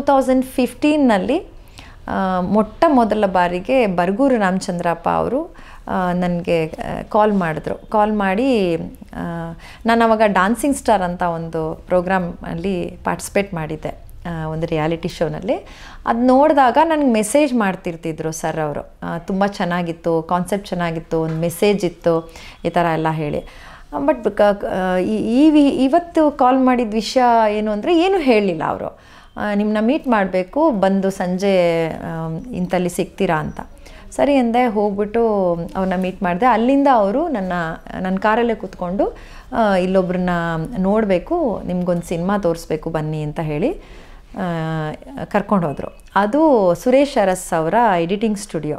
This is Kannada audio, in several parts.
ಟು ತೌಸಂಡ್ ಫಿಫ್ಟೀನಲ್ಲಿ ಮೊಟ್ಟ ಮೊದಲ ಬಾರಿಗೆ ಬರಗೂರು ರಾಮಚಂದ್ರಪ್ಪ ಅವರು ನನಗೆ ಕಾಲ್ ಮಾಡಿದ್ರು ಕಾಲ್ ಮಾಡಿ ನಾನು ಅವಾಗ ಡಾನ್ಸಿಂಗ್ ಸ್ಟಾರ್ ಅಂತ ಒಂದು ಪ್ರೋಗ್ರಾಮಲ್ಲಿ ಪಾರ್ಟಿಸಿಪೇಟ್ ಮಾಡಿದ್ದೆ ಒಂದು ರಿಯಾಲಿಟಿ ಶೋನಲ್ಲಿ ಅದು ನೋಡಿದಾಗ ನನಗೆ ಮೆಸೇಜ್ ಮಾಡ್ತಿರ್ತಿದ್ರು ಸರ್ ಅವರು ತುಂಬ ಚೆನ್ನಾಗಿತ್ತು ಕಾನ್ಸೆಪ್ಟ್ ಚೆನ್ನಾಗಿತ್ತು ಒಂದು ಮೆಸೇಜ್ ಇತ್ತು ಈ ಥರ ಎಲ್ಲ ಹೇಳಿ ಬಟ್ ಈ ಇವತ್ತು ಕಾಲ್ ಮಾಡಿದ ವಿಷಯ ಏನು ಅಂದರೆ ಏನು ಹೇಳಲಿಲ್ಲ ಅವರು ನಿಮ್ಮನ್ನ ಮೀಟ್ ಮಾಡಬೇಕು ಬಂದು ಸಂಜೆ ಇಂಥಲ್ಲಿ ಸಿಗ್ತೀರಾ ಅಂತ ಸರಿ ಎಂದೆ ಹೋಗ್ಬಿಟ್ಟು ಅವ್ರನ್ನ ಮೀಟ್ ಮಾಡಿದೆ ಅಲ್ಲಿಂದ ಅವರು ನನ್ನ ನನ್ನ ಕಾರಲ್ಲೇ ಕೂತ್ಕೊಂಡು ಇಲ್ಲೊಬ್ರನ್ನ ನೋಡಬೇಕು ನಿಮ್ಗೊಂದು ಸಿನಿಮಾ ತೋರಿಸ್ಬೇಕು ಬನ್ನಿ ಅಂತ ಹೇಳಿ ಕರ್ಕೊಂಡು ಹೋದರು ಅದು ಸುರೇಶ್ ಅರಸ್ ಅವರ ಎಡಿಟಿಂಗ್ ಸ್ಟುಡಿಯೋ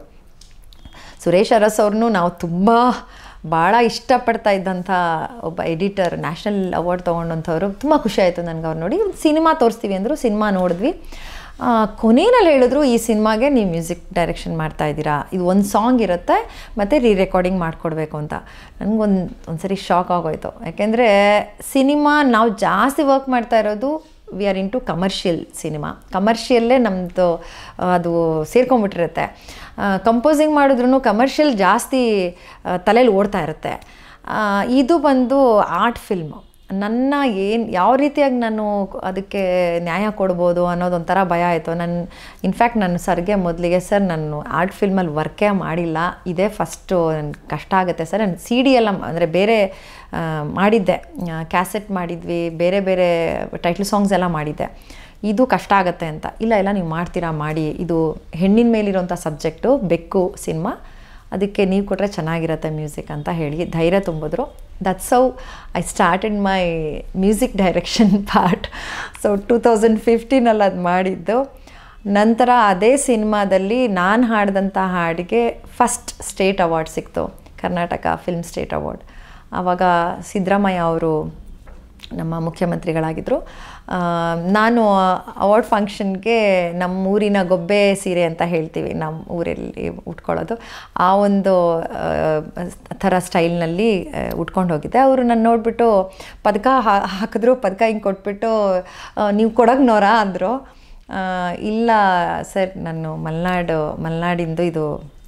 ಸುರೇಶ್ ಅರಸ್ ಅವ್ರನ್ನೂ ನಾವು ತುಂಬ ಭಾಳ ಇಷ್ಟಪಡ್ತಾ ಇದ್ದಂಥ ಒಬ್ಬ ಎಡಿಟರ್ ನ್ಯಾಷನಲ್ ಅವಾರ್ಡ್ ತೊಗೊಂಡಂಥವ್ರು ತುಂಬ ಖುಷಿ ಆಯಿತು ನನಗೆ ಅವ್ರು ನೋಡಿ ಒಂದು ಸಿನಿಮಾ ತೋರಿಸ್ತೀವಿ ಅಂದರು ಸಿನಿಮಾ ನೋಡಿದ್ವಿ ಕೊನೆಯಲ್ಲಿ ಹೇಳಿದ್ರು ಈ ಸಿನಿಮಾಗೆ ನೀವು ಮ್ಯೂಸಿಕ್ ಡೈರೆಕ್ಷನ್ ಮಾಡ್ತಾ ಇದ್ದೀರಾ ಇದು ಒಂದು ಸಾಂಗ್ ಇರುತ್ತೆ ಮತ್ತು ರೀ ರೆಕಾರ್ಡಿಂಗ್ ಮಾಡಿಕೊಡ್ಬೇಕು ಅಂತ ನನಗೊಂದು ಒಂದು ಸರಿ ಶಾಕ್ ಆಗೋಯ್ತು ಯಾಕೆಂದರೆ ಸಿನಿಮಾ ನಾವು ಜಾಸ್ತಿ ವರ್ಕ್ ಮಾಡ್ತಾ ಇರೋದು we are into commercial cinema ಕಮರ್ಷಿಯಲ್ಲೇ ನಮ್ಮದು ಅದು ಸೇರ್ಕೊಂಬಿಟ್ಟಿರುತ್ತೆ ಕಂಪೋಸಿಂಗ್ ಮಾಡಿದ್ರೂ ಕಮರ್ಷಿಯಲ್ ಜಾಸ್ತಿ ತಲೆಯಲ್ಲಿ ಓಡ್ತಾ ಇರುತ್ತೆ ಇದು ಬಂದು ಆರ್ಟ್ ಫಿಲ್ಮು ನನ್ನ ಏನು ಯಾವ ರೀತಿಯಾಗಿ ನಾನು ಅದಕ್ಕೆ ನ್ಯಾಯ ಕೊಡ್ಬೋದು ಅನ್ನೋದೊಂಥರ ಭಯ ಆಯಿತು ನನ್ನ ಇನ್ಫ್ಯಾಕ್ಟ್ ನನ್ನ ಸರ್ಗೆ ಮೊದಲಿಗೆ ಸರ್ ನಾನು ಆರ್ಟ್ ಫಿಲ್ಮಲ್ಲಿ ವರ್ಕೇ ಮಾಡಿಲ್ಲ ಇದೇ ಫಸ್ಟು ನನ್ನ ಕಷ್ಟ ಆಗುತ್ತೆ ಸರ್ ನಾನು ಸಿ ಡಿ ಎಲ್ಲ ಅಂದರೆ ಬೇರೆ ಮಾಡಿದ್ದೆ ಕ್ಯಾಸೆಟ್ ಮಾಡಿದ್ವಿ ಬೇರೆ ಬೇರೆ ಟೈಟ್ಲ್ ಸಾಂಗ್ಸ್ ಎಲ್ಲ ಮಾಡಿದ್ದೆ ಇದು ಕಷ್ಟ ಆಗುತ್ತೆ ಅಂತ ಇಲ್ಲ ಇಲ್ಲ ನೀವು ಮಾಡ್ತೀರಾ ಮಾಡಿ ಇದು ಹೆಣ್ಣಿನ ಮೇಲಿರೋಂಥ ಸಬ್ಜೆಕ್ಟು ಬೆಕ್ಕು ಸಿನಿಮಾ ಅದಕ್ಕೆ ನೀವು ಕೊಟ್ಟರೆ ಚೆನ್ನಾಗಿರುತ್ತೆ ಮ್ಯೂಸಿಕ್ ಅಂತ ಹೇಳಿ ಧೈರ್ಯ ತುಂಬಿದ್ರು that's so I started my music direction part so two thousand ಫಿಫ್ಟೀನಲ್ಲಿ ಅದು ಮಾಡಿದ್ದು ನಂತರ ಅದೇ ಸಿನಿಮಾದಲ್ಲಿ ನಾನು ಹಾಡಿದಂಥ ಹಾಡಿಗೆ ಫಸ್ಟ್ ಸ್ಟೇಟ್ ಅವಾರ್ಡ್ ಸಿಕ್ತು ಕರ್ನಾಟಕ ಫಿಲ್ಮ್ ಸ್ಟೇಟ್ ಅವಾರ್ಡ್ ಆವಾಗ ಸಿದ್ದರಾಮಯ್ಯ ಅವರು ನಮ್ಮ ಮುಖ್ಯಮಂತ್ರಿಗಳಾಗಿದ್ದರು ನಾನು ಅವಾರ್ಡ್ ಫಂಕ್ಷನ್ಗೆ ನಮ್ಮ ಊರಿನ ಗೊಬ್ಬೆ ಸೀರೆ ಅಂತ ಹೇಳ್ತೀವಿ ನಮ್ಮ ಊರಲ್ಲಿ ಉಟ್ಕೊಳ್ಳೋದು ಆ ಒಂದು ಥರ ಸ್ಟೈಲ್ನಲ್ಲಿ ಉಟ್ಕೊಂಡು ಹೋಗಿದ್ದೆ ಅವರು ನಾನು ನೋಡಿಬಿಟ್ಟು ಪದಕ ಹಾಕಿದ್ರು ಪದಕ ಹಿಂಗೆ ಕೊಟ್ಬಿಟ್ಟು ನೀವು ಕೊಡೋಕೆ ನೋರಾ ಅಂದರು ಇಲ್ಲ ಸರ್ ನಾನು ಮಲೆನಾಡು ಮಲೆನಾಡಿಂದು ಇದು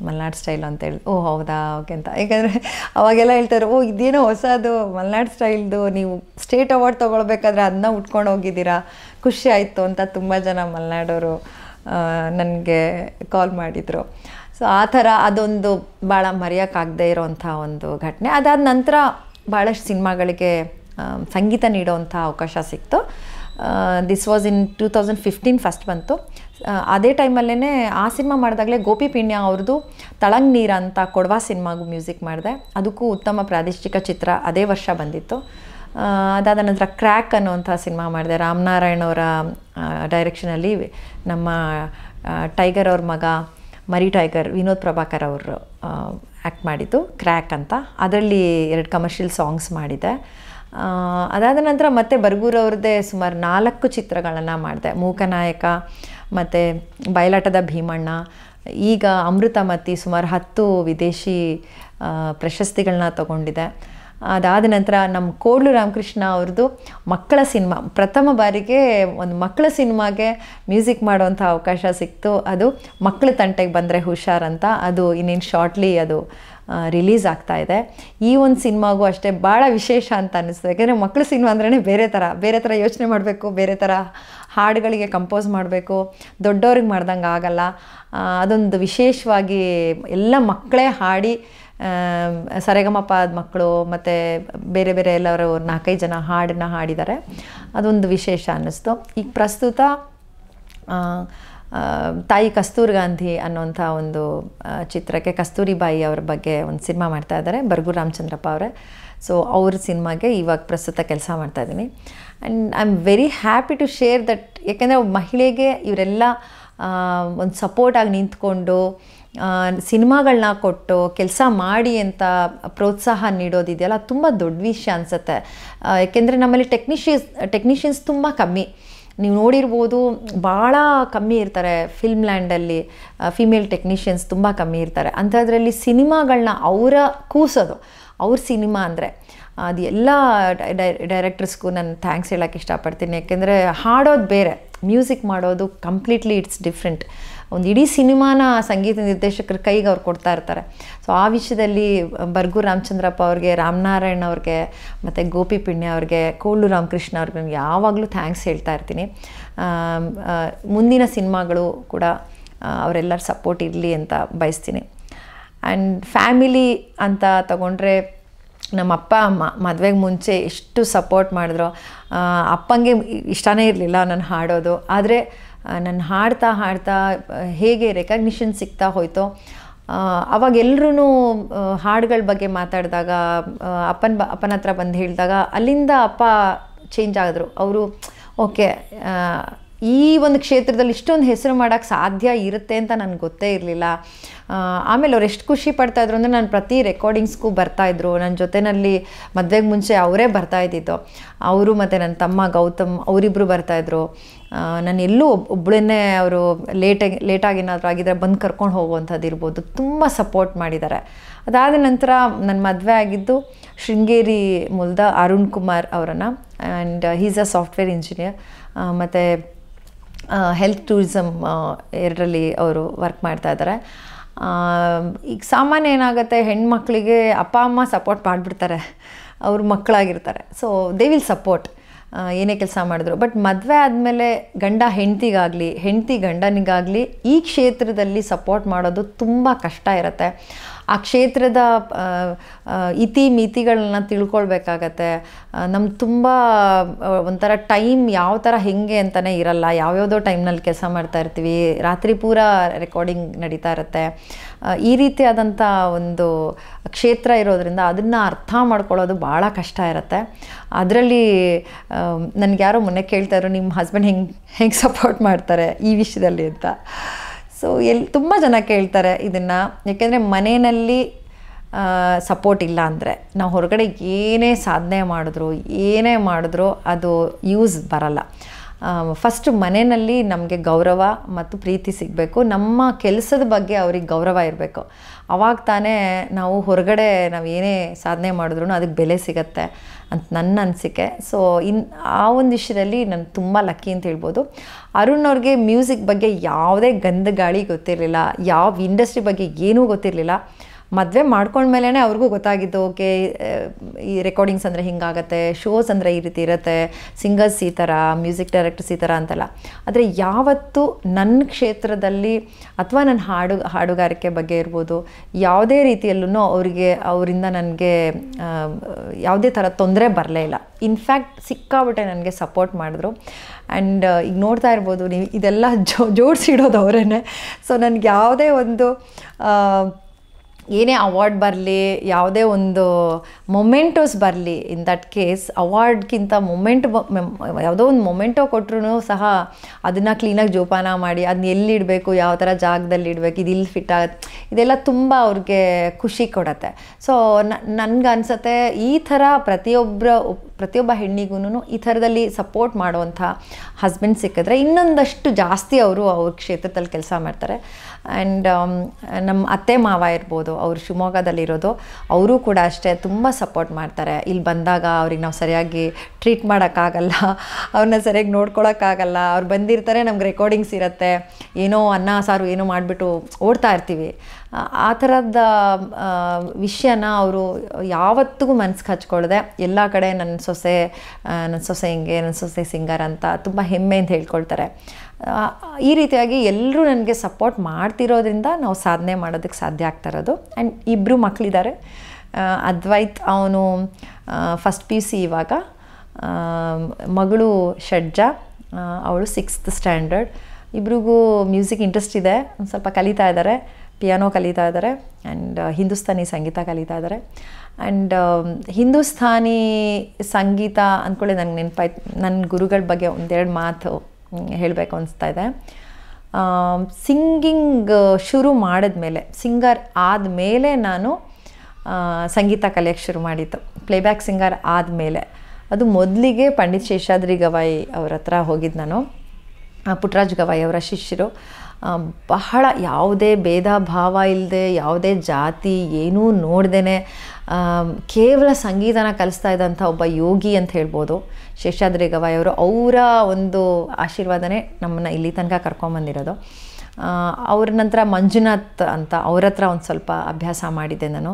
ಮಲ್ನಾಡ್ ಸ್ಟೈಲ್ ಅಂತೇಳಿ ಓ ಹೌದಾ ಓಕೆ ಅಂತ ಯಾಕಂದರೆ ಅವಾಗೆಲ್ಲ ಹೇಳ್ತಾರೆ ಓ ಇದೇನೋ ಹೊಸದು ಮಲ್ನಾಡ್ ಸ್ಟೈಲ್ದು ನೀವು ಸ್ಟೇಟ್ ಅವಾರ್ಡ್ ತೊಗೊಳ್ಬೇಕಾದ್ರೆ ಅದನ್ನ ಉಟ್ಕೊಂಡು ಹೋಗಿದ್ದೀರಾ ಖುಷಿ ಆಯಿತು ಅಂತ ತುಂಬ ಜನ ಮಲ್ನಾಡೋರು ನನಗೆ ಕಾಲ್ ಮಾಡಿದರು ಸೊ ಆ ಥರ ಅದೊಂದು ಭಾಳ ಮರೆಯೋಕ್ಕಾಗದೇ ಇರೋವಂಥ ಒಂದು ಘಟನೆ ಅದಾದ ನಂತರ ಭಾಳಷ್ಟು ಸಿನಿಮಾಗಳಿಗೆ ಸಂಗೀತ ನೀಡೋವಂಥ ಅವಕಾಶ ಸಿಕ್ತು this was in two thousand fifteen first ಬಂತು ಅದೇ ಟೈಮಲ್ಲೇ ಆ ಸಿನಿಮಾ ಮಾಡಿದಾಗಲೇ ಗೋಪಿ ಪಿಣ್ಯ ಅವ್ರದ್ದು ತಳಂಗ್ ನೀರ ಅಂತ ಕೊಡವಾ ಸಿನಿಮಾಗೂ ಮ್ಯೂಸಿಕ್ ಮಾಡಿದೆ ಅದಕ್ಕೂ ಉತ್ತಮ ಪ್ರಾದೇಶಿಕ ಚಿತ್ರ ಅದೇ ವರ್ಷ ಬಂದಿತ್ತು ಅದಾದ ನಂತರ ಕ್ರ್ಯಾಕ್ ಅನ್ನುವಂಥ ಸಿನಿಮಾ ಮಾಡಿದೆ ರಾಮನಾರಾಯಣ್ ಅವರ ಡೈರೆಕ್ಷನಲ್ಲಿ ನಮ್ಮ ಟೈಗರ್ ಅವ್ರ ಮಗ ಮರಿ ಟೈಗರ್ ವಿನೋದ್ ಪ್ರಭಾಕರ್ ಅವರು ಆ್ಯಕ್ಟ್ ಮಾಡಿದ್ದು ಕ್ರ್ಯಾಕ್ ಅಂತ ಅದರಲ್ಲಿ ಎರಡು ಕಮರ್ಷಿಯಲ್ ಸಾಂಗ್ಸ್ ಮಾಡಿದೆ ಅದಾದ ನಂತರ ಮತ್ತೆ ಬರ್ಗೂರವ್ರದ್ದೇ ಸುಮಾರು ನಾಲ್ಕು ಚಿತ್ರಗಳನ್ನು ಮಾಡಿದೆ ಮೂಕನಾಯಕ ಮತ್ತು ಬಯಲಾಟದ ಭೀಮಣ್ಣ ಈಗ ಅಮೃತಮತಿ ಸುಮಾರು ಹತ್ತು ವಿದೇಶಿ ಪ್ರಶಸ್ತಿಗಳನ್ನ ತಗೊಂಡಿದೆ ಅದಾದ ನಂತರ ನಮ್ಮ ಕೋಡ್ಲು ರಾಮಕೃಷ್ಣ ಅವ್ರದ್ದು ಮಕ್ಕಳ ಸಿನಿಮಾ ಪ್ರಥಮ ಬಾರಿಗೆ ಒಂದು ಮಕ್ಕಳ ಸಿನಿಮಾಗೆ ಮ್ಯೂಸಿಕ್ ಮಾಡುವಂಥ ಅವಕಾಶ ಸಿಕ್ತು ಅದು ಮಕ್ಕಳ ತಂಟೆಗೆ ಬಂದರೆ ಹುಷಾರಂತ ಅದು ಇನ್ನೇನು ಶಾರ್ಟ್ಲಿ ಅದು ರಿಲೀಸ್ ಆಗ್ತಾ ಇದೆ ಈ ಒಂದು ಸಿನಿಮಾಗೂ ಅಷ್ಟೇ ಭಾಳ ವಿಶೇಷ ಅಂತ ಅನ್ನಿಸ್ತದೆ ಯಾಕೆಂದರೆ ಮಕ್ಕಳು ಸಿನಿಮಾ ಅಂದ್ರೇ ಬೇರೆ ಥರ ಬೇರೆ ಥರ ಯೋಚನೆ ಮಾಡಬೇಕು ಬೇರೆ ಥರ ಹಾಡುಗಳಿಗೆ ಕಂಪೋಸ್ ಮಾಡಬೇಕು ದೊಡ್ಡವ್ರಿಗೆ ಮಾಡ್ದಂಗೆ ಆಗಲ್ಲ ಅದೊಂದು ವಿಶೇಷವಾಗಿ ಎಲ್ಲ ಮಕ್ಕಳೇ ಹಾಡಿ ಸರೆಗಮಪಾದ ಮಕ್ಕಳು ಮತ್ತು ಬೇರೆ ಬೇರೆ ಎಲ್ಲರೂ ನಾಲ್ಕೈದು ಜನ ಹಾಡನ್ನ ಹಾಡಿದ್ದಾರೆ ಅದೊಂದು ವಿಶೇಷ ಅನ್ನಿಸ್ತು ಈಗ ಪ್ರಸ್ತುತ ತಾಯಿ ಕಸ್ತೂರ್ ಗಾಂಧಿ ಅನ್ನೋಂಥ ಒಂದು ಚಿತ್ರಕ್ಕೆ ಕಸ್ತೂರಿಬಾಯಿ ಅವ್ರ ಬಗ್ಗೆ ಒಂದು ಸಿನಿಮಾ ಮಾಡ್ತಾ ಇದ್ದಾರೆ ಬರ್ಗು ರಾಮಚಂದ್ರಪ್ಪ ಅವರೇ ಸೊ ಅವ್ರ ಸಿನಿಮಾಗೆ ಇವಾಗ ಪ್ರಸ್ತುತ ಕೆಲಸ ಮಾಡ್ತಾಯಿದ್ದೀನಿ and I am very happy to share that ಯಾಕೆಂದರೆ ಮಹಿಳೆಗೆ ಇವರೆಲ್ಲ ಒಂದು ಸಪೋರ್ಟಾಗಿ ನಿಂತ್ಕೊಂಡು ಸಿನಿಮಾಗಳನ್ನ ಕೊಟ್ಟು ಕೆಲಸ ಮಾಡಿ ಅಂತ ಪ್ರೋತ್ಸಾಹ ನೀಡೋದಿದೆಯಲ್ಲ ತುಂಬ ದೊಡ್ಡ ವಿಷಯ ಅನಿಸುತ್ತೆ ಏಕೆಂದರೆ ನಮ್ಮಲ್ಲಿ ಟೆಕ್ನಿಷಿಯನ್ಸ್ ಟೆಕ್ನಿಷಿಯನ್ಸ್ ತುಂಬ ಕಮ್ಮಿ ನೀವು ನೋಡಿರ್ಬೋದು ಭಾಳ ಕಮ್ಮಿ ಇರ್ತಾರೆ ಫಿಲ್ಮ್ ಲ್ಯಾಂಡಲ್ಲಿ ಫಿಮೇಲ್ ಟೆಕ್ನಿಷಿಯನ್ಸ್ ತುಂಬ ಕಮ್ಮಿ ಇರ್ತಾರೆ ಅಂಥದ್ರಲ್ಲಿ ಸಿನಿಮಾಗಳನ್ನ ಅವರ ಕೂಸೋದು ಅವ್ರ ಸಿನಿಮಾ ಅಂದರೆ ಅದು ಎಲ್ಲ ಡೈರೆಕ್ಟರ್ಸ್ಗೂ ನಾನು ಥ್ಯಾಂಕ್ಸ್ ಹೇಳೋಕ್ಕೆ ಇಷ್ಟಪಡ್ತೀನಿ ಯಾಕೆಂದರೆ ಹಾಡೋದು ಬೇರೆ ಮ್ಯೂಸಿಕ್ ಮಾಡೋದು ಕಂಪ್ಲೀಟ್ಲಿ ಇಟ್ಸ್ ಡಿಫ್ರೆಂಟ್ ಒಂದು ಇಡೀ ಸಿನಿಮಾನ ಸಂಗೀತ ನಿರ್ದೇಶಕರ ಕೈಗೆ ಅವ್ರು ಕೊಡ್ತಾ ಇರ್ತಾರೆ ಸೊ ಆ ವಿಷಯದಲ್ಲಿ ಬರ್ಗು ರಾಮಚಂದ್ರಪ್ಪ ಅವ್ರಿಗೆ ರಾಮನಾರಾಯಣ ಅವ್ರಿಗೆ ಮತ್ತು ಗೋಪಿ ಪಿಣ್ಯ ಅವ್ರಿಗೆ ಕೋಳು ರಾಮಕೃಷ್ಣ ಅವ್ರಿಗೆ ನಾನು ಯಾವಾಗಲೂ ಥ್ಯಾಂಕ್ಸ್ ಹೇಳ್ತಾ ಇರ್ತೀನಿ ಮುಂದಿನ ಸಿನಿಮಾಗಳು ಕೂಡ ಅವರೆಲ್ಲರ ಸಪೋರ್ಟ್ ಇರಲಿ ಅಂತ ಬಯಸ್ತೀನಿ ಆ್ಯಂಡ್ ಫ್ಯಾಮಿಲಿ ಅಂತ ತಗೊಂಡ್ರೆ ನಮ್ಮ ಅಪ್ಪ ಅಮ್ಮ ಮದುವೆಗೆ ಮುಂಚೆ ಎಷ್ಟು ಸಪೋರ್ಟ್ ಮಾಡಿದ್ರು ಅಪ್ಪಂಗೆ ಇಷ್ಟನೇ ಇರಲಿಲ್ಲ ನಾನು ಹಾಡೋದು ಆದರೆ ನಾನು ಹಾಡ್ತಾ ಹಾಡ್ತಾ ಹೇಗೆ ರೆಕಗ್ನಿಷನ್ ಸಿಗ್ತಾ ಹೋಯ್ತೋ ಅವಾಗ ಎಲ್ಲರೂ ಹಾಡುಗಳ ಬಗ್ಗೆ ಮಾತಾಡಿದಾಗ ಅಪ್ಪನ ಬ ಅಪ್ಪನ ಹತ್ರ ಬಂದು ಹೇಳಿದಾಗ ಅಲ್ಲಿಂದ ಅಪ್ಪ ಚೇಂಜ್ ಆದರು ಅವರು ಓಕೆ ಈ ಒಂದು ಕ್ಷೇತ್ರದಲ್ಲಿ ಇಷ್ಟೊಂದು ಹೆಸರು ಮಾಡೋಕ್ಕೆ ಸಾಧ್ಯ ಇರುತ್ತೆ ಅಂತ ನನಗೆ ಗೊತ್ತೇ ಇರಲಿಲ್ಲ ಆಮೇಲೆ ಅವ್ರು ಎಷ್ಟು ಖುಷಿ ಪಡ್ತಾಯಿದ್ರು ಅಂದರೆ ನಾನು ಪ್ರತಿ ರೆಕಾರ್ಡಿಂಗ್ಸ್ಗೂ ಬರ್ತಾಯಿದ್ರು ನನ್ನ ಜೊತೆಯಲ್ಲಿ ಮದುವೆಗೆ ಮುಂಚೆ ಅವರೇ ಬರ್ತಾ ಅವರು ಮತ್ತು ನನ್ನ ತಮ್ಮ ಗೌತಮ್ ಅವರಿಬ್ಬರು ಬರ್ತಾಯಿದ್ರು ನಾನು ಎಲ್ಲೂ ಒಬ್ಬಳನ್ನೇ ಅವರು ಲೇಟಾಗಿ ಲೇಟಾಗಿ ಏನಾದರೂ ಆಗಿದ್ದರೆ ಬಂದು ಕರ್ಕೊಂಡು ಹೋಗುವಂಥದ್ದು ಇರ್ಬೋದು ತುಂಬ ಸಪೋರ್ಟ್ ಮಾಡಿದ್ದಾರೆ ಅದಾದ ನಂತರ ನನ್ನ ಮದುವೆ ಆಗಿದ್ದು ಶೃಂಗೇರಿ ಮೂಲದ ಅರುಣ್ ಕುಮಾರ್ ಅವರನ್ನು and is a software engineer ಮತ್ತು ಹೆಲ್ತ್ ಟೂರಿಸಮ್ ಎರಡರಲ್ಲಿ ಅವರು ವರ್ಕ್ ಮಾಡ್ತಾ ಇದ್ದಾರೆ ಈಗ ಸಾಮಾನ್ಯ ಏನಾಗುತ್ತೆ ಹೆಣ್ಮಕ್ಳಿಗೆ ಅಪ್ಪ ಅಮ್ಮ ಸಪೋರ್ಟ್ ಮಾಡಿಬಿಡ್ತಾರೆ ಅವರು ಮಕ್ಕಳಾಗಿರ್ತಾರೆ ಸೊ ದೇ ವಿಲ್ ಸಪೋರ್ಟ್ ಏನೇ ಕೆಲಸ ಮಾಡಿದ್ರು ಬಟ್ ಮದುವೆ ಆದಮೇಲೆ ಗಂಡ ಹೆಂಡ್ತಿಗಾಗಲಿ ಹೆಂಡ್ತಿ ಗಂಡನಿಗಾಗಲಿ ಈ ಕ್ಷೇತ್ರದಲ್ಲಿ ಸಪೋರ್ಟ್ ಮಾಡೋದು ತುಂಬ ಕಷ್ಟ ಇರುತ್ತೆ ಆ ಕ್ಷೇತ್ರದ ಇತಿ ಮಿತಿಗಳನ್ನ ತಿಳ್ಕೊಳ್ಬೇಕಾಗತ್ತೆ ನಮ್ಮ ತುಂಬ ಒಂಥರ ಟೈಮ್ ಯಾವ ಥರ ಹೆಂಗೆ ಅಂತಲೇ ಇರಲ್ಲ ಯಾವ್ಯಾವುದೋ ಟೈಮ್ನಲ್ಲಿ ಕೆಲಸ ಮಾಡ್ತಾ ಇರ್ತೀವಿ ರಾತ್ರಿ ಪೂರ ರೆಕಾರ್ಡಿಂಗ್ ನಡೀತಾ ಇರುತ್ತೆ ಈ ರೀತಿಯಾದಂಥ ಒಂದು ಕ್ಷೇತ್ರ ಇರೋದರಿಂದ ಅದನ್ನು ಅರ್ಥ ಮಾಡ್ಕೊಳ್ಳೋದು ಭಾಳ ಕಷ್ಟ ಇರುತ್ತೆ ಅದರಲ್ಲಿ ನನಗೆ ಯಾರೋ ಮೊನ್ನೆ ಕೇಳ್ತಾಯಿರೋ ನಿಮ್ಮ ಹಸ್ಬೆಂಡ್ ಹೆಂಗೆ ಹೆಂಗೆ ಸಪೋರ್ಟ್ ಮಾಡ್ತಾರೆ ಈ ವಿಷಯದಲ್ಲಿ ಅಂತ ಸೊ ಎಲ್ಲಿ ತುಂಬ ಜನ ಕೇಳ್ತಾರೆ ಇದನ್ನು ಯಾಕೆಂದರೆ ಮನೆಯಲ್ಲಿ ಸಪೋರ್ಟ್ ಇಲ್ಲ ಅಂದರೆ ನಾವು ಹೊರಗಡೆ ಏನೇ ಸಾಧನೆ ಮಾಡಿದ್ರು ಏನೇ ಮಾಡಿದ್ರು ಅದು ಯೂಸ್ ಬರಲ್ಲ ಫಸ್ಟ್ ಮನೆಯಲ್ಲಿ ನಮಗೆ ಗೌರವ ಮತ್ತು ಪ್ರೀತಿ ಸಿಗಬೇಕು ನಮ್ಮ ಕೆಲಸದ ಬಗ್ಗೆ ಅವ್ರಿಗೆ ಗೌರವ ಇರಬೇಕು ಅವಾಗ ತಾನೇ ನಾವು ಹೊರಗಡೆ ನಾವು ಏನೇ ಸಾಧನೆ ಮಾಡಿದ್ರೂ ಅದಕ್ಕೆ ಬೆಲೆ ಸಿಗತ್ತೆ ಅಂತ ನನ್ನ ಅನಿಸಿಕೆ ಸೊ ಇನ್ ಆ ಒಂದು ವಿಷಯದಲ್ಲಿ ನಾನು ತುಂಬ ಲಕ್ಕಿ ಅಂತ ಹೇಳ್ಬೋದು ಅರುಣ್ ಅವ್ರಿಗೆ ಮ್ಯೂಸಿಕ್ ಬಗ್ಗೆ ಯಾವುದೇ ಗಂಧ ಗಾಳಿ ಗೊತ್ತಿರಲಿಲ್ಲ ಯಾವ ಇಂಡಸ್ಟ್ರಿ ಬಗ್ಗೆ ಏನೂ ಗೊತ್ತಿರಲಿಲ್ಲ ಮದುವೆ ಮಾಡ್ಕೊಂಡ್ಮೇಲೆ ಅವ್ರಿಗೂ ಗೊತ್ತಾಗಿದ್ದು ಓಕೆ ಈ ರೆಕಾರ್ಡಿಂಗ್ಸ್ ಅಂದರೆ ಹಿಂಗಾಗತ್ತೆ ಶೋಸ್ ಅಂದರೆ ಈ ರೀತಿ ಇರುತ್ತೆ ಸಿಂಗರ್ಸ್ ಈ ಥರ ಮ್ಯೂಸಿಕ್ ಡೈರೆಕ್ಟರ್ಸ್ ಈ ಥರ ಅಂತಲ್ಲ ಆದರೆ ಯಾವತ್ತೂ ನನ್ನ ಕ್ಷೇತ್ರದಲ್ಲಿ ಅಥವಾ ನನ್ನ ಹಾಡು ಹಾಡುಗಾರಿಕೆ ಬಗ್ಗೆ ಇರ್ಬೋದು ಯಾವುದೇ ರೀತಿಯಲ್ಲೂ ಅವರಿಗೆ ಅವರಿಂದ ನನಗೆ ಯಾವುದೇ ಥರ ತೊಂದರೆ ಬರಲೇ ಇಲ್ಲ ಇನ್ಫ್ಯಾಕ್ಟ್ ಸಿಕ್ಕಾಬಿಟ್ಟೆ ನನಗೆ ಸಪೋರ್ಟ್ ಮಾಡಿದ್ರು ಆ್ಯಂಡ್ ಈಗ ನೋಡ್ತಾ ಇರ್ಬೋದು ನೀವು ಇದೆಲ್ಲ ಜೋ ಜೋಡಿಸಿಡೋದು ಅವರೇ ಸೊ ನನಗೆ ಯಾವುದೇ ಒಂದು ಏನೇ ಅವಾರ್ಡ್ ಬರಲಿ ಯಾವುದೇ ಒಂದು ಮೊಮೆಂಟೋಸ್ ಬರಲಿ ಇನ್ ದಟ್ ಕೇಸ್ ಅವಾರ್ಡ್ಗಿಂತ ಮೊಮೆಂಟ್ ಯಾವುದೋ ಒಂದು ಮೊಮೆಂಟೋ ಕೊಟ್ಟರು ಸಹ ಅದನ್ನು ಕ್ಲೀನಾಗಿ ಜೋಪಾನ ಮಾಡಿ ಅದನ್ನ ಎಲ್ಲಿಡಬೇಕು ಯಾವ ಥರ ಜಾಗದಲ್ಲಿ ಇಡಬೇಕು ಇದು ಇಲ್ಲಿ ಫಿಟ್ ಆಗುತ್ತೆ ಇದೆಲ್ಲ ತುಂಬ ಅವ್ರಿಗೆ ಖುಷಿ ಕೊಡುತ್ತೆ ಸೊ ನನಗನ್ಸತ್ತೆ ಈ ಥರ ಪ್ರತಿಯೊಬ್ಬರ ಪ್ರತಿಯೊಬ್ಬ ಹೆಣ್ಣಿಗೂ ಈ ಥರದಲ್ಲಿ ಸಪೋರ್ಟ್ ಮಾಡುವಂಥ ಹಸ್ಬೆಂಡ್ ಸಿಕ್ಕಿದ್ರೆ ಇನ್ನೊಂದಷ್ಟು ಜಾಸ್ತಿ ಅವರು ಅವ್ರ ಕ್ಷೇತ್ರದಲ್ಲಿ ಕೆಲಸ ಮಾಡ್ತಾರೆ ಆ್ಯಂಡ್ um, ನಮ್ಮ ಅತ್ತೆ ಮಾವ ಇರ್ಬೋದು ಅವರು ಶಿವಮೊಗ್ಗದಲ್ಲಿರೋದು ಅವರು ಕೂಡ ಅಷ್ಟೇ ತುಂಬ ಸಪೋರ್ಟ್ ಮಾಡ್ತಾರೆ ಇಲ್ಲಿ ಬಂದಾಗ ಅವ್ರಿಗೆ ನಾವು ಸರಿಯಾಗಿ ಟ್ರೀಟ್ ಮಾಡೋಕ್ಕಾಗಲ್ಲ ಅವ್ರನ್ನ ಸರಿಯಾಗಿ ನೋಡ್ಕೊಳೋಕ್ಕಾಗಲ್ಲ ಅವ್ರು ಬಂದಿರ್ತಾರೆ ನಮ್ಗೆ ರೆಕಾರ್ಡಿಂಗ್ಸ್ ಇರುತ್ತೆ ಏನೋ ಅನ್ನ ಸಾರು ಏನೋ ಮಾಡಿಬಿಟ್ಟು ಓಡ್ತಾ ಇರ್ತೀವಿ ಆ ಥರದ ವಿಷಯನ ಅವರು ಯಾವತ್ತಿಗೂ ಮನಸ್ಸು ಹಚ್ಕೊಳ್ಳದೆ ಎಲ್ಲ ಕಡೆ ನನ್ನ ಸೊಸೆ ನನ್ನ ಸೊಸೆ ಹಿಂಗೆ ನನ್ನ ಸೊಸೆ ಸಿಂಗರ್ ಅಂತ ತುಂಬ ಅಂತ ಹೇಳ್ಕೊಳ್ತಾರೆ ಈ ರೀತಿಯಾಗಿ ಎಲ್ಲರೂ ನನಗೆ ಸಪೋರ್ಟ್ ಮಾಡ್ತಿರೋದ್ರಿಂದ ನಾವು ಸಾಧನೆ ಮಾಡೋದಕ್ಕೆ ಸಾಧ್ಯ ಆಗ್ತಾ ಇರೋದು ಆ್ಯಂಡ್ ಇಬ್ಬರು ಮಕ್ಕಳಿದ್ದಾರೆ ಅದ್ವೈತ್ ಅವನು ಫಸ್ಟ್ ಪಿ ಯು ಸಿ ಇವಾಗ ಮಗಳು ಷಡ್ಜಾ ಅವಳು ಸಿಕ್ಸ್ತ್ ಸ್ಟ್ಯಾಂಡರ್ಡ್ ಇಬ್ರಿಗೂ ಮ್ಯೂಸಿಕ್ ಇಂಟ್ರೆಸ್ಟ್ ಇದೆ ಒಂದು ಸ್ವಲ್ಪ ಕಲಿತಾ ಇದ್ದಾರೆ ಪಿಯಾನೋ ಕಲಿತಾ ಇದ್ದಾರೆ ಆ್ಯಂಡ್ ಹಿಂದೂಸ್ತಾನಿ ಸಂಗೀತ ಕಲಿತಾ ಇದ್ದಾರೆ ಆ್ಯಂಡ್ ಹಿಂದೂಸ್ತಾನಿ ಸಂಗೀತ ಅಂದ್ಕೊಳ್ಳಿ ನನಗೆ ನೆನಪಾಯ್ತು ನನ್ನ ಗುರುಗಳ ಬಗ್ಗೆ ಒಂದೆರಡು ಮಾತು ಹೇಳಬೇಕು ಅನಿಸ್ತಾ ಇದೆ ಸಿಂಗಿಂಗ್ um, ಶುರು ಮಾಡಿದ್ಮೇಲೆ ಸಿಂಗರ್ ಆದಮೇಲೆ ನಾನು ಸಂಗೀತ ಕಲಿಯೋಕ್ಕೆ ಶುರು ಮಾಡಿತ್ತು ಪ್ಲೇಬ್ಯಾಕ್ ಸಿಂಗರ್ ಆದಮೇಲೆ ಅದು ಮೊದಲಿಗೆ ಪಂಡಿತ್ ಶೇಷಾದ್ರಿ ಗವಾಯಿ ಅವ್ರ ಹತ್ರ ಹೋಗಿದ್ದು ನಾನು ಪುಟ್ರಾಜ್ ಗವಾಯಿ ಅವರ ಶಿಷ್ಯರು ಬಹಳ ಯಾವುದೇ ಭೇದ ಭಾವ ಇಲ್ಲದೆ ಯಾವುದೇ ಜಾತಿ ಏನೂ ನೋಡ್ದೇ ಕೇವಲ ಸಂಗೀತನ ಕಲಿಸ್ತಾ ಇದ್ದಂಥ ಒಬ್ಬ ಯೋಗಿ ಅಂತ ಹೇಳ್ಬೋದು ಶೇಷಾದ್ರಿ ಅವರು ಅವರ ಒಂದು ಆಶೀರ್ವಾದನೇ ನಮ್ಮನ್ನು ಇಲ್ಲಿ ತನಕ ಕರ್ಕೊಂಬಂದಿರೋದು ಅವ್ರ ನಂತರ ಮಂಜುನಾಥ್ ಅಂತ ಅವ್ರ ಹತ್ರ ಒಂದು ಸ್ವಲ್ಪ ಅಭ್ಯಾಸ ಮಾಡಿದ್ದೆ ನಾನು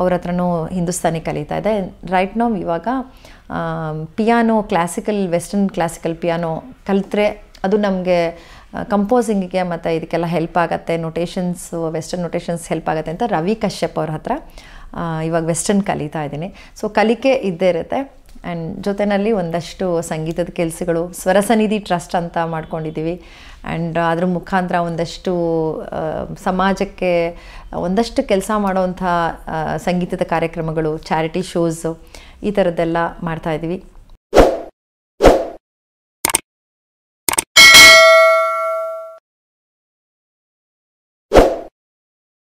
ಅವ್ರ ಹತ್ರನೂ ಹಿಂದೂಸ್ತಾನಿ ಕಲಿತಾ ಇದ್ದೆ ರೈಟ್ ನೋ ಇವಾಗ piano classical western classical piano ಕಲಿತ್ರೆ ಅದು ನಮಗೆ ಕಂಪೋಸಿಂಗಿಗೆ ಮತ್ತು ಇದಕ್ಕೆಲ್ಲ ಹೆಲ್ಪ್ ಆಗುತ್ತೆ ನೊಟೇಷನ್ಸು ವೆಸ್ಟರ್ನ್ ನೊಟೇಷನ್ಸ್ ಹೆಲ್ಪ್ ಆಗುತ್ತೆ ಅಂತ ರವಿ ಕಶ್ಯಪ್ ಅವ್ರ ಹತ್ರ ಇವಾಗ ವೆಸ್ಟರ್ನ್ ಕಲಿತಾ ಇದ್ದೀನಿ ಸೊ ಕಲಿಕೆ ಇದ್ದೇ ಇರುತ್ತೆ ಆ್ಯಂಡ್ ಜೊತೆಯಲ್ಲಿ ಒಂದಷ್ಟು ಸಂಗೀತದ ಕೆಲಸಗಳು ಸ್ವರಸನಿಧಿ ಟ್ರಸ್ಟ್ ಅಂತ ಮಾಡ್ಕೊಂಡಿದ್ದೀವಿ ಆ್ಯಂಡ್ ಅದ್ರ ಮುಖಾಂತರ ಒಂದಷ್ಟು ಸಮಾಜಕ್ಕೆ ಒಂದಷ್ಟು ಕೆಲಸ ಮಾಡೋವಂಥ ಸಂಗೀತದ ಕಾರ್ಯಕ್ರಮಗಳು ಚಾರಿಟಿ ಶೋಸು ಈ ಥರದ್ದೆಲ್ಲ ಮಾಡ್ತಾಯಿದ್ದೀವಿ